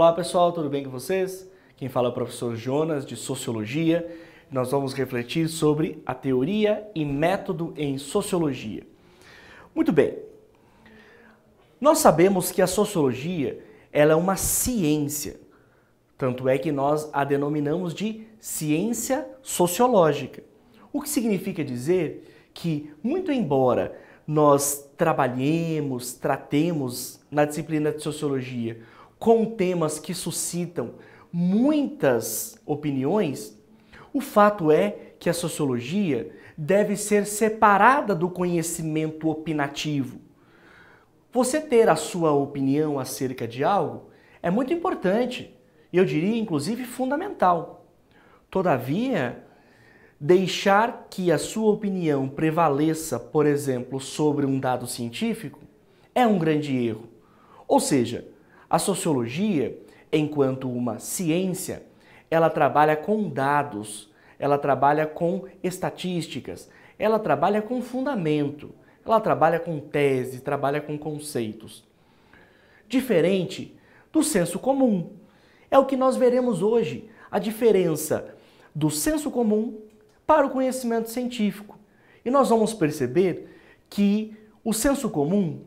Olá pessoal, tudo bem com vocês? Quem fala é o professor Jonas de Sociologia. Nós vamos refletir sobre a teoria e método em sociologia. Muito bem. Nós sabemos que a sociologia ela é uma ciência, tanto é que nós a denominamos de ciência sociológica. O que significa dizer que, muito embora nós trabalhemos, tratemos na disciplina de sociologia com temas que suscitam muitas opiniões, o fato é que a sociologia deve ser separada do conhecimento opinativo. Você ter a sua opinião acerca de algo é muito importante, e eu diria inclusive fundamental. Todavia, deixar que a sua opinião prevaleça, por exemplo, sobre um dado científico, é um grande erro. Ou seja, a sociologia, enquanto uma ciência, ela trabalha com dados, ela trabalha com estatísticas, ela trabalha com fundamento, ela trabalha com tese, trabalha com conceitos. Diferente do senso comum. É o que nós veremos hoje, a diferença do senso comum para o conhecimento científico. E nós vamos perceber que o senso comum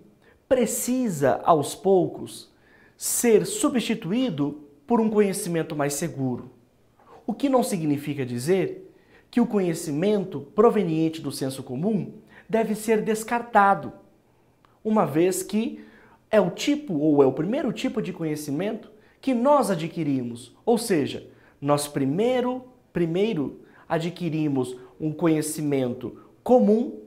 precisa, aos poucos, ser substituído por um conhecimento mais seguro. O que não significa dizer que o conhecimento proveniente do senso comum deve ser descartado, uma vez que é o tipo ou é o primeiro tipo de conhecimento que nós adquirimos, ou seja, nós primeiro, primeiro adquirimos um conhecimento comum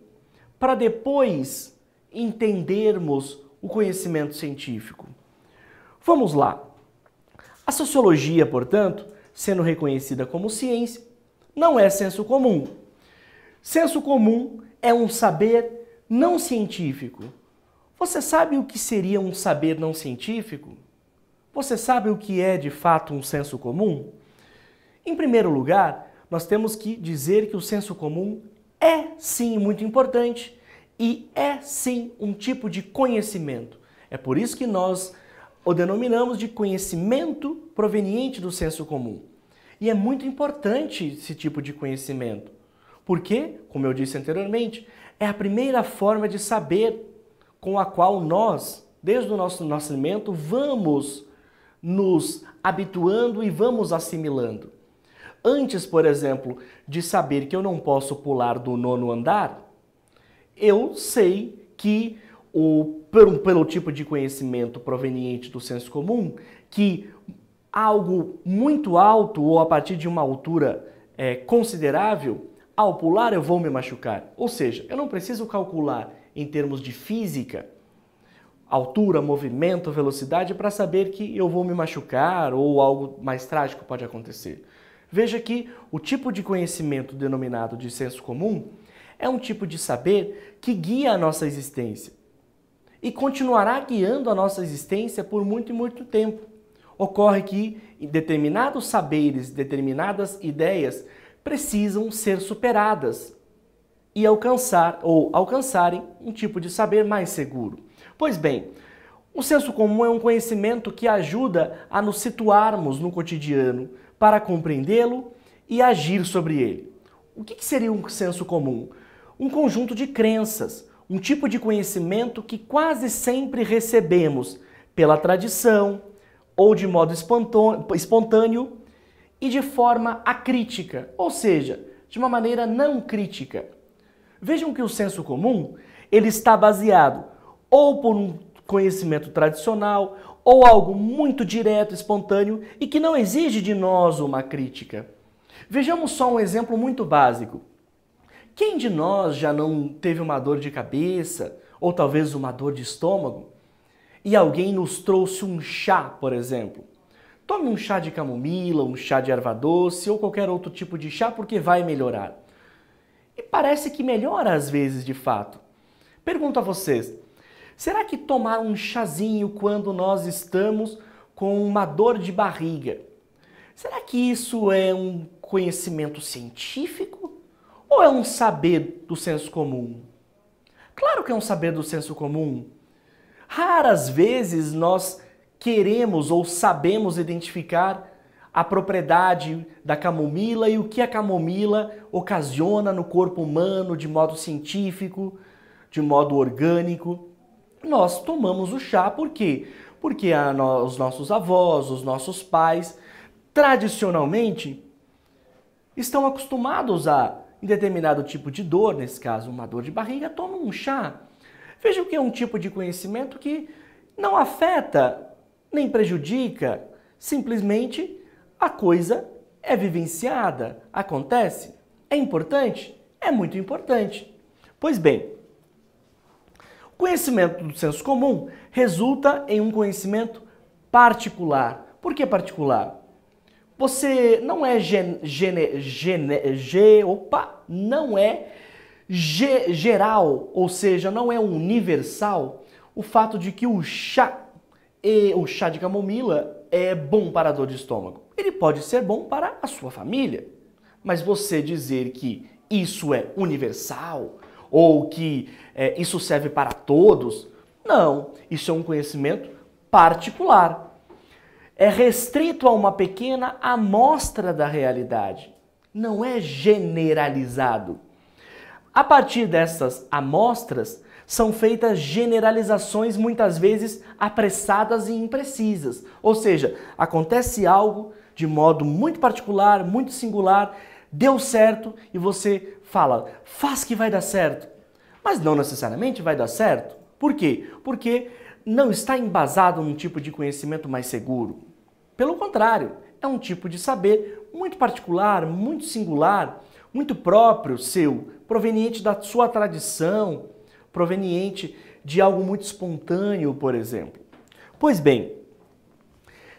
para depois entendermos o conhecimento científico. Vamos lá. A sociologia, portanto, sendo reconhecida como ciência, não é senso comum. Senso comum é um saber não científico. Você sabe o que seria um saber não científico? Você sabe o que é de fato um senso comum? Em primeiro lugar, nós temos que dizer que o senso comum é sim muito importante e é sim um tipo de conhecimento. É por isso que nós o denominamos de conhecimento proveniente do senso comum. E é muito importante esse tipo de conhecimento, porque, como eu disse anteriormente, é a primeira forma de saber com a qual nós, desde o nosso nascimento, vamos nos habituando e vamos assimilando. Antes, por exemplo, de saber que eu não posso pular do nono andar, eu sei que ou pelo, pelo tipo de conhecimento proveniente do senso comum, que algo muito alto ou a partir de uma altura é, considerável, ao pular eu vou me machucar. Ou seja, eu não preciso calcular em termos de física, altura, movimento, velocidade, para saber que eu vou me machucar ou algo mais trágico pode acontecer. Veja que o tipo de conhecimento denominado de senso comum é um tipo de saber que guia a nossa existência e continuará guiando a nossa existência por muito e muito tempo. Ocorre que determinados saberes, determinadas ideias precisam ser superadas e alcançar ou alcançarem um tipo de saber mais seguro. Pois bem, o senso comum é um conhecimento que ajuda a nos situarmos no cotidiano para compreendê-lo e agir sobre ele. O que seria um senso comum? Um conjunto de crenças, um tipo de conhecimento que quase sempre recebemos pela tradição ou de modo espontâneo e de forma acrítica, ou seja, de uma maneira não crítica. Vejam que o senso comum ele está baseado ou por um conhecimento tradicional ou algo muito direto, espontâneo e que não exige de nós uma crítica. Vejamos só um exemplo muito básico. Quem de nós já não teve uma dor de cabeça ou talvez uma dor de estômago? E alguém nos trouxe um chá, por exemplo. Tome um chá de camomila, um chá de erva doce ou qualquer outro tipo de chá porque vai melhorar. E parece que melhora às vezes, de fato. Pergunto a vocês: será que tomar um chazinho quando nós estamos com uma dor de barriga, será que isso é um conhecimento científico ou é um saber do senso comum? Claro que é um saber do senso comum. Raras vezes nós queremos ou sabemos identificar a propriedade da camomila e o que a camomila ocasiona no corpo humano de modo científico, de modo orgânico. Nós tomamos o chá por quê? Porque no... os nossos avós, os nossos pais, tradicionalmente, estão acostumados a um determinado tipo de dor, nesse caso uma dor de barriga, toma um chá. o que é um tipo de conhecimento que não afeta nem prejudica, simplesmente a coisa é vivenciada, acontece. É importante? É muito importante. Pois bem, o conhecimento do senso comum resulta em um conhecimento particular. Por que particular? Você não é gen, gene, gene, ge, opa, não é ge, geral, ou seja, não é universal o fato de que o chá e o chá de camomila é bom para dor de estômago. Ele pode ser bom para a sua família, mas você dizer que isso é universal ou que é, isso serve para todos, não. Isso é um conhecimento particular é restrito a uma pequena amostra da realidade, não é generalizado. A partir dessas amostras, são feitas generalizações muitas vezes apressadas e imprecisas. Ou seja, acontece algo de modo muito particular, muito singular, deu certo e você fala, faz que vai dar certo. Mas não necessariamente vai dar certo. Por quê? Porque não está embasado num tipo de conhecimento mais seguro. Pelo contrário, é um tipo de saber muito particular, muito singular, muito próprio seu, proveniente da sua tradição, proveniente de algo muito espontâneo, por exemplo. Pois bem,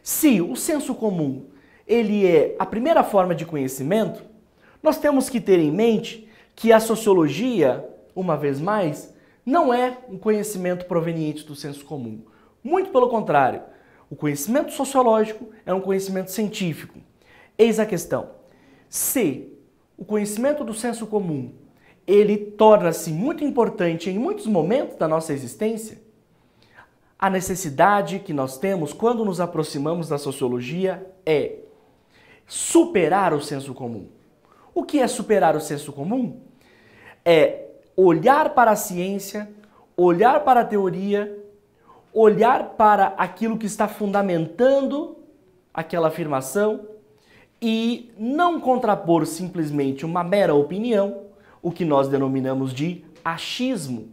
se o senso comum ele é a primeira forma de conhecimento, nós temos que ter em mente que a sociologia, uma vez mais, não é um conhecimento proveniente do senso comum. Muito pelo contrário, o conhecimento sociológico é um conhecimento científico. Eis a questão. Se o conhecimento do senso comum ele torna-se muito importante em muitos momentos da nossa existência, a necessidade que nós temos quando nos aproximamos da sociologia é superar o senso comum. O que é superar o senso comum? É olhar para a ciência, olhar para a teoria olhar para aquilo que está fundamentando aquela afirmação e não contrapor simplesmente uma mera opinião, o que nós denominamos de achismo,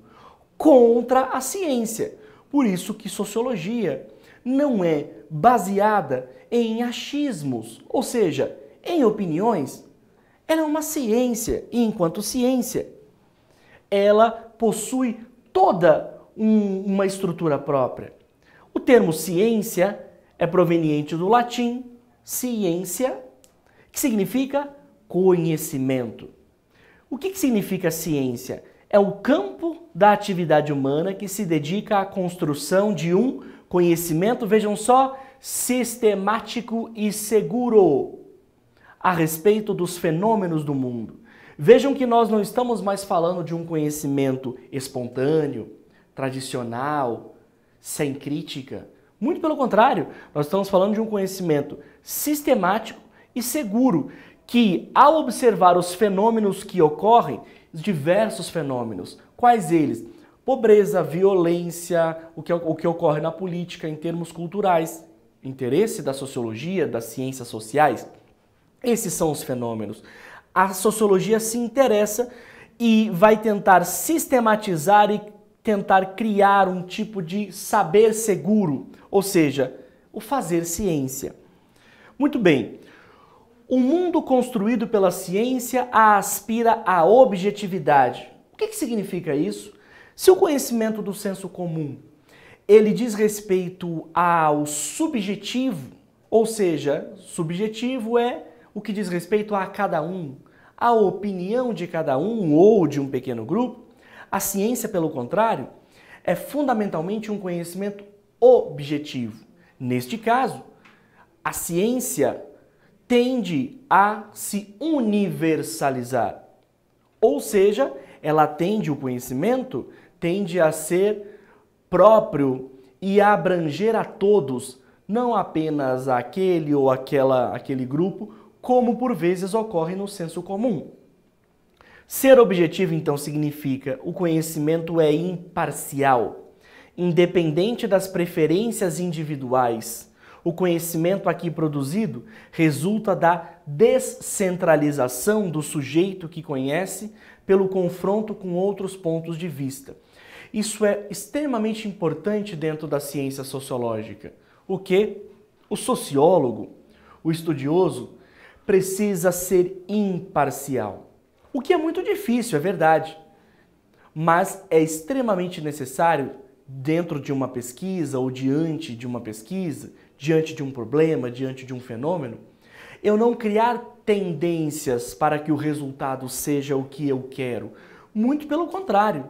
contra a ciência. Por isso que sociologia não é baseada em achismos, ou seja, em opiniões. Ela é uma ciência e enquanto ciência, ela possui toda um, uma estrutura própria. O termo ciência é proveniente do latim ciência, que significa conhecimento. O que, que significa ciência? É o campo da atividade humana que se dedica à construção de um conhecimento, vejam só, sistemático e seguro a respeito dos fenômenos do mundo. Vejam que nós não estamos mais falando de um conhecimento espontâneo, tradicional, sem crítica. Muito pelo contrário, nós estamos falando de um conhecimento sistemático e seguro, que ao observar os fenômenos que ocorrem, diversos fenômenos, quais eles? Pobreza, violência, o que, o que ocorre na política em termos culturais, interesse da sociologia, das ciências sociais. Esses são os fenômenos. A sociologia se interessa e vai tentar sistematizar e tentar criar um tipo de saber seguro, ou seja, o fazer ciência. Muito bem, o mundo construído pela ciência aspira à objetividade. O que, que significa isso? Se o conhecimento do senso comum ele diz respeito ao subjetivo, ou seja, subjetivo é o que diz respeito a cada um, a opinião de cada um ou de um pequeno grupo, a ciência, pelo contrário, é fundamentalmente um conhecimento objetivo. Neste caso, a ciência tende a se universalizar. Ou seja, ela tende, o conhecimento tende a ser próprio e a abranger a todos, não apenas aquele ou aquela, aquele grupo, como por vezes ocorre no senso comum. Ser objetivo, então, significa o conhecimento é imparcial, independente das preferências individuais. O conhecimento aqui produzido resulta da descentralização do sujeito que conhece pelo confronto com outros pontos de vista. Isso é extremamente importante dentro da ciência sociológica. O que o sociólogo, o estudioso, precisa ser imparcial o que é muito difícil, é verdade, mas é extremamente necessário dentro de uma pesquisa ou diante de uma pesquisa, diante de um problema, diante de um fenômeno, eu não criar tendências para que o resultado seja o que eu quero. Muito pelo contrário.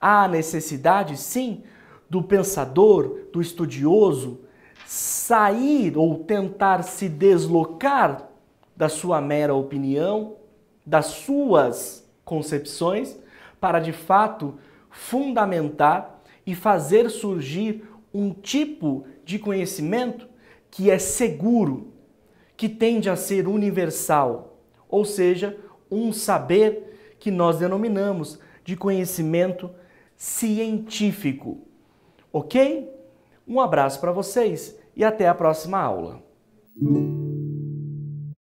Há necessidade, sim, do pensador, do estudioso, sair ou tentar se deslocar da sua mera opinião das suas concepções para de fato fundamentar e fazer surgir um tipo de conhecimento que é seguro, que tende a ser universal, ou seja, um saber que nós denominamos de conhecimento científico. Ok? Um abraço para vocês e até a próxima aula.